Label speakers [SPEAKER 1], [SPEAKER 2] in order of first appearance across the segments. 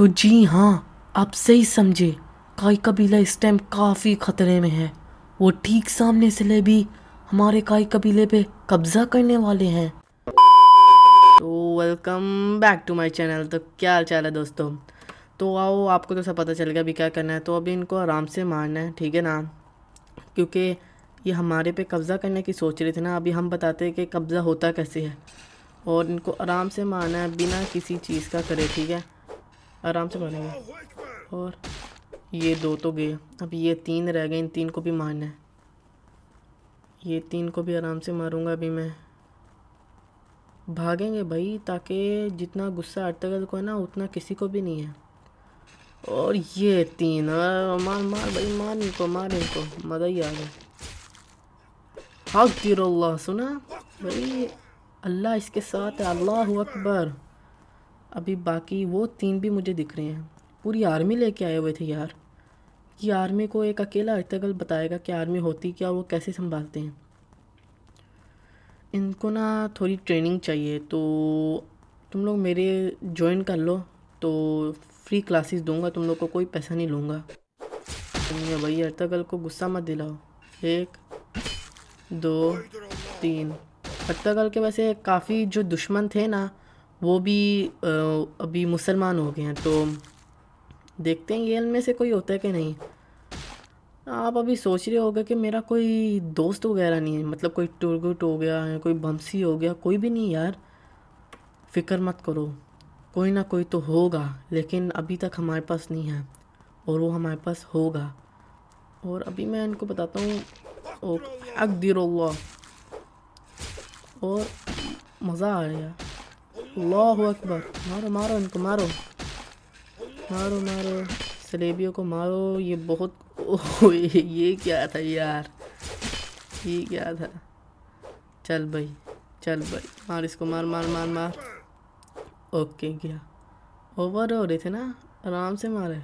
[SPEAKER 1] तो जी हाँ आप सही समझे काई कबीला इस टाइम काफ़ी ख़तरे में है वो ठीक सामने से ले भी हमारे काई कबीले पे कब्ज़ा करने वाले हैं तो welcome back to my channel तो क्या हाल चाल है दोस्तों तो आओ आपको तो सब पता चल गया अभी क्या करना है तो अभी इनको आराम से मारना है ठीक है ना क्योंकि ये हमारे पे कब्ज़ा करने की सोच रहे थे ना अभी हम बताते हैं कि कब्ज़ा होता कैसे है और इनको आराम से मारना है बिना किसी चीज़ का करे ठीक है आराम से मारेंगे और ये दो तो गए अब ये तीन रह गए इन तीन को भी मारना है ये तीन को भी आराम से मारूंगा अभी मैं भागेंगे भाई ताकि जितना गुस्सा अर्तगल को है ना उतना किसी को भी नहीं है और ये तीन मार मार भाई मार इनको मार इनको मज़ा ही आ गया हाँ सुना भाई अल्लाह इसके साथ है अल्लाह अकबर अभी बाकी वो तीन भी मुझे दिख रहे हैं पूरी आर्मी लेके आए हुए थे यार कि आर्मी को एक अकेला अर्तगल बताएगा कि आर्मी होती क्या वो कैसे संभालते हैं इनको ना थोड़ी ट्रेनिंग चाहिए तो तुम लोग मेरे ज्वाइन कर लो तो फ्री क्लासेस दूंगा तुम लोग को कोई पैसा नहीं लूँगा भाई अर्तगल को गुस्सा मत दिलाओ एक दो तीन अर्तगल के वैसे काफ़ी जो दुश्मन थे ना वो भी अभी मुसलमान हो गए हैं तो देखते हैं ये इनमें से कोई होता है कि नहीं आप अभी सोच रहे होगे कि मेरा कोई दोस्त वगैरह नहीं है मतलब कोई टूट गुट हो गया या कोई बमसी हो गया कोई भी नहीं यार फ़िक्र मत करो कोई ना कोई तो होगा लेकिन अभी तक हमारे पास नहीं है और वो हमारे पास होगा और अभी मैं इनको बताता हूँ अकदिर और मज़ा आ रहा है अल्लाह अकबर मारो मारो इनको मारो मारो मारो सलेबियों को मारो ये बहुत ओ ये क्या था यार ये क्या था चल भाई चल भाई मार इसको मार मार मार मार ओके क्या ओवर हो रहे थे ना आराम से मारे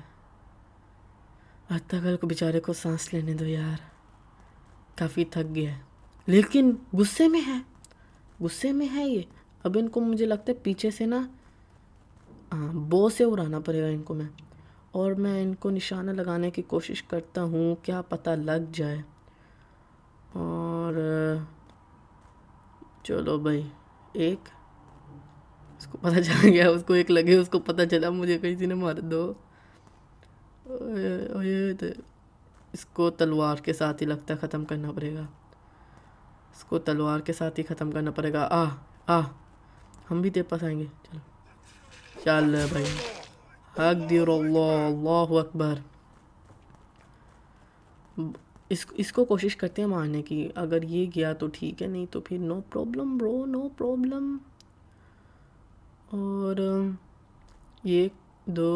[SPEAKER 1] अतकल को बेचारे को सांस लेने दो यार काफ़ी थक गया है लेकिन गुस्से में है गुस्से में है ये अब इनको मुझे लगता है पीछे से ना हाँ बो से उड़ाना पड़ेगा इनको मैं और मैं इनको निशाना लगाने की कोशिश करता हूँ क्या पता लग जाए और चलो भाई एक उसको पता चल गया उसको एक लगे उसको पता चला मुझे कहीं ने मार दो ये तो इसको तलवार के साथ ही लगता ख़त्म करना पड़ेगा इसको तलवार के साथ ही ख़त्म करना पड़ेगा आ आ हम भी तेरे पास आएंगे चलो चल भाई हकदीर अल्लाह अकबर इस इसको कोशिश करते हैं मारने की अगर ये गया तो ठीक है नहीं तो फिर no problem bro no problem और ये दो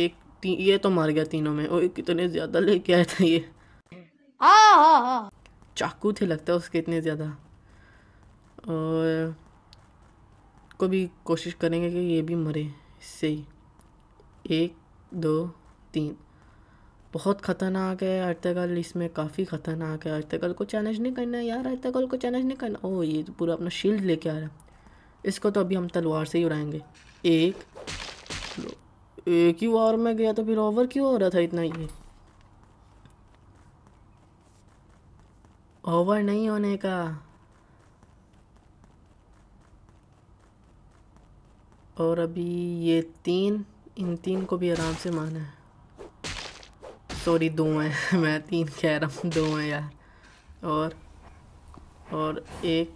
[SPEAKER 1] एक ये तो मार गया तीनों में और कितने ज़्यादा लेके आया था ये हाँ, हाँ, हाँ। चाकू थे लगता है उसके इतने ज़्यादा और को भी कोशिश करेंगे कि ये भी मरे इससे ही एक दो तीन बहुत ख़तरनाक है अर्तगल इसमें काफ़ी ख़तरनाक है अर्तगल को चैलेंज नहीं करना यार अर्तगल को चैलेंज नहीं करना ओ ये तो पूरा अपना शील्ड लेके आ रहा है इसको तो अभी हम तलवार से ही उड़ाएंगे एक एक ही वार में गया तो फिर ओवर क्यों हो रहा था इतना ये ओवर नहीं होने का और अभी ये तीन इन तीन को भी आराम से माना है सॉरी दो हैं मैं तीन कह रहा हूँ दो हैं यार और और एक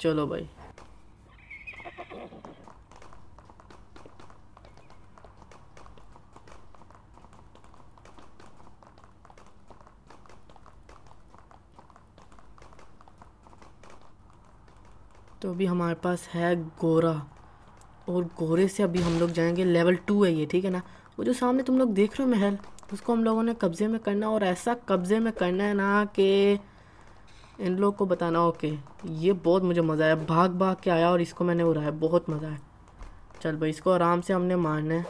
[SPEAKER 1] चलो भाई तो अभी हमारे पास है गोरा और गोरे से अभी हम लोग जाएंगे लेवल टू है ये ठीक है ना वो जो सामने तुम लोग देख रहे हो महल उसको हम लोगों ने कब्ज़े में करना और ऐसा कब्ज़े में करना है ना कि इन लोग को बताना ओके ये बहुत मुझे मज़ा आया भाग भाग के आया और इसको मैंने उड़ाया बहुत मज़ा आया चल भाई इसको आराम से हमने मारना है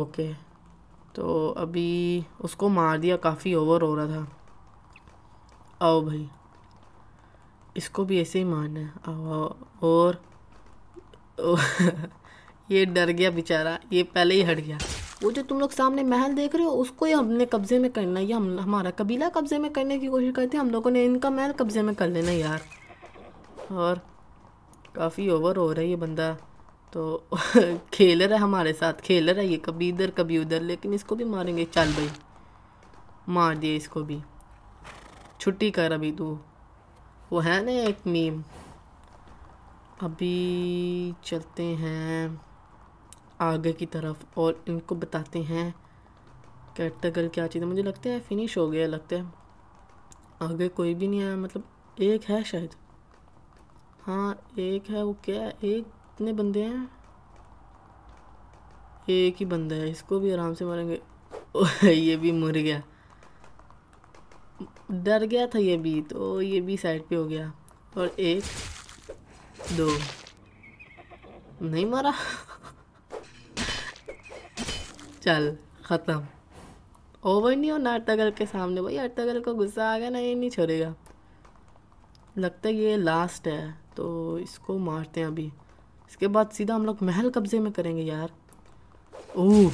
[SPEAKER 1] ओके तो अभी उसको मार दिया काफ़ी ओवर हो रहा था आओ भाई इसको भी ऐसे ही मानना है और, और ये डर गया बेचारा ये पहले ही हट गया वो जो तुम लोग सामने महल देख रहे हो उसको ही हमने कब्ज़े में करना है या हम हमारा कबीला कब्ज़े में करने की कोशिश करते हैं हम लोगों ने इनका महल कब्ज़े में कर लेना यार और काफ़ी ओवर हो रहा है ये बंदा तो खेल रहा है हमारे साथ खेल रहा है ये कभी इधर कभी उधर लेकिन इसको भी मारेंगे चल भाई मार दिए इसको भी छुट्टी कर अभी तू वो है ना एक मीम अभी चलते हैं आगे की तरफ और इनको बताते हैं कैटेगरी क्या चीज़ है मुझे लगता है फिनिश हो गया लगता है आगे कोई भी नहीं आया मतलब एक है शायद हाँ एक है वो क्या है एक कितने बंदे हैं एक ही बंदा है इसको भी आराम से मारेंगे ये भी मर गया डर गया था ये भी तो ये भी साइड पे हो गया और एक दो नहीं मारा चल ख़त्म ओवर नहीं होना अर्तगल के सामने भाई अर्तगल को गुस्सा आ गया ना ये नहीं छोड़ेगा लगता है ये लास्ट है तो इसको मारते हैं अभी इसके बाद सीधा हम लोग महल कब्जे में करेंगे यार ओह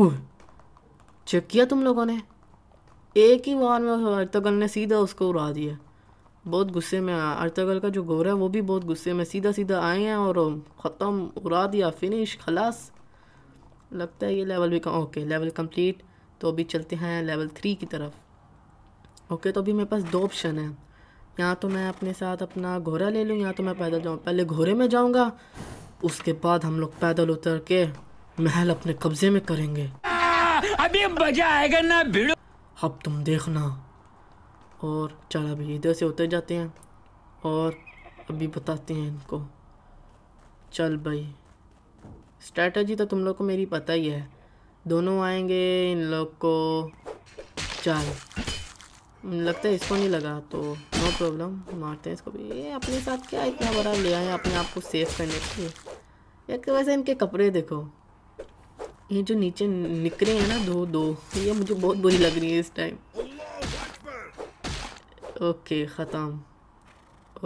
[SPEAKER 1] ओह चेक किया तुम लोगों ने एक ही बार में अर्तगल ने सीधा उसको उड़ा दिया बहुत गुस्से में आया अर्तगल का जो गोर है वो भी बहुत गुस्से में सीधा सीधा आए हैं और ख़त्म उड़ा दिया फिनिश खलास लगता है ये लेवल भी ओके लेवल कंप्लीट तो अभी चलते हैं लेवल थ्री की तरफ ओके तो अभी मेरे पास दो ऑप्शन हैं या तो मैं अपने साथ अपना घोड़ा ले लूँ या तो मैं पैदल जाऊँ पहले घोड़े में जाऊँगा उसके बाद हम लोग पैदल उतर के महल अपने कब्जे में करेंगे अभी मजा आएगा ना भिड़ो अब तुम देखना और चल अभी इधर से उतर जाते हैं और अभी बताते हैं इनको चल भाई स्ट्रैटेजी तो तुम लोग को मेरी पता ही है दोनों आएंगे इन लोग को चल लगता है इसको नहीं लगा तो नो प्रॉब्लम मारते हैं इसको भी ये अपने साथ क्या इतना बड़ा ले आए अपने आप को सेफ करने के लिए एक तो वैसे इनके कपड़े देखो ये जो नीचे निकले हैं ना दो दो ये मुझे बहुत बुरी लग रही है इस टाइम ओके ख़त्म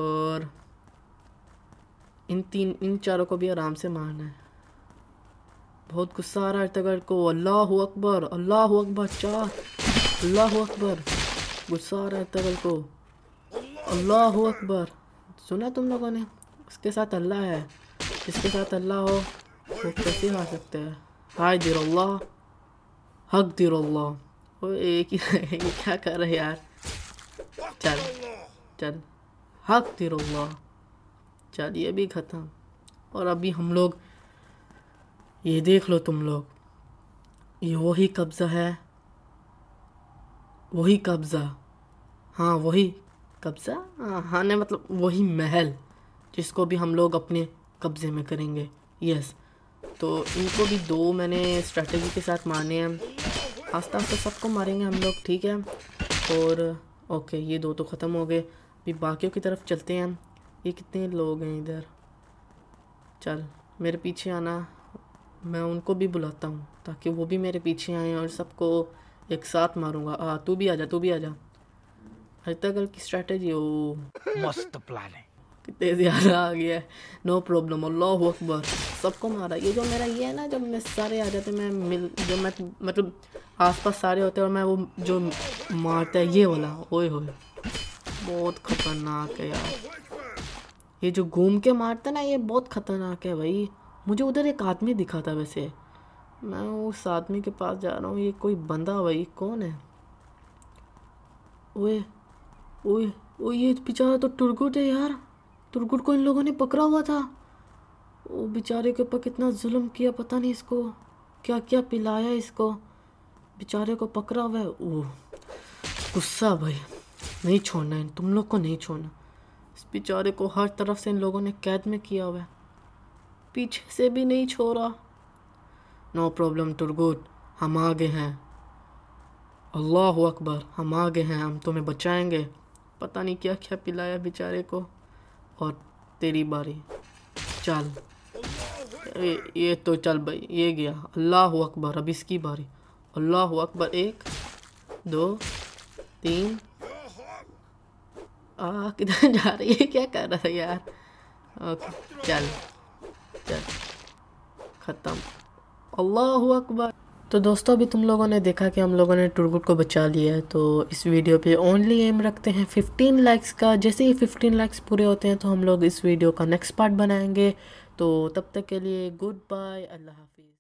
[SPEAKER 1] और इन तीन इन चारों को भी आराम से मारना है बहुत गुस्सा आ रहा है तगर को अल्लाह अकबर अल्लाह अकबर चार अच्छा। अल्लाह अकबर गुस्सा आ रहा है तगर को अल्लाह अकबर सुना तुम लोगों ने उसके साथ अल्लाह है जिसके साथ अल्लाह हो वो कैसे आ सकते हैं हाय अल्लाह हक अल्लाह ओ एक ही क्या कर रहे यार चल चल हक अल्लाह चल ये भी ख़त्म और अभी हम लोग ये देख लो तुम लोग ये वही कब्ज़ा है वही कब्ज़ा हाँ वही कब्ज़ा हाँ, हाँ नहीं मतलब वही महल जिसको भी हम लोग अपने कब्ज़े में करेंगे यस तो इनको भी दो मैंने स्ट्रैटेजी के साथ मारने हैं आस्ता आस्ता सबको मारेंगे हम लोग ठीक है और ओके ये दो तो ख़त्म हो गए अभी बाकियों की तरफ चलते हैं ये कितने लोग हैं इधर चल मेरे पीछे आना मैं उनको भी बुलाता हूँ ताकि वो भी मेरे पीछे आएँ और सबको एक साथ मारूंगा आ तू भी आ जा तू भी आ जा हर तक की स्ट्रैटेजी हो मस्त प्लान है कितने ज़्यादा आ गया है नो प्रॉब्लम अल्लाह अकबर सबको मारा ये जो मेरा ये है ना जब मैं सारे आ जाते मैं मिल जब मैं मतलब आसपास सारे होते हैं और मैं वो जो मारता है ये वाला ओए होए बहुत ख़तरनाक है यार ये जो घूम के मारता ना ये बहुत ख़तरनाक है भाई मुझे उधर एक आदमी दिखा था वैसे मैं उस आदमी के पास जा रहा हूँ ये कोई बंदा भाई कौन है ओए ओए ओए ये बेचारा तो टुरगुट है यार तुरगुट को इन लोगों ने पकड़ा हुआ था वो बेचारे के ऊपर कितना जुल्म किया पता नहीं इसको क्या क्या पिलाया इसको बेचारे को पकड़ा हुआ है ओह गुस्सा भाई नहीं छोड़ना है तुम लोग को नहीं छोड़ना इस बेचारे को हर तरफ से इन लोगों ने कैद में किया हुआ है पीछे से भी नहीं छोड़ा नो प्रॉब्लम टुरगुट हम आगे हैं अल्लाह अकबर हम आगे हैं हम तुम्हें बचाएंगे पता नहीं क्या क्या पिलाया बेचारे को और तेरी बारी चल ये, ये तो चल भाई ये गया अल्लाह अकबर अब इसकी बारी अल्लाह अकबर एक दो तीन आ किधर जा रही है क्या कर रहा है यार ओके चल चल ख़त्म अल्लाह अकबर तो दोस्तों अभी तुम लोगों ने देखा कि हम लोगों ने टुरगुट को बचा लिया है तो इस वीडियो पे ओनली एम रखते हैं 15 लाइक्स का जैसे ही 15 लाइक्स पूरे होते हैं तो हम लोग इस वीडियो का नेक्स्ट पार्ट बनाएंगे तो तब तक के लिए गुड बाय अल्लाह हाफिज़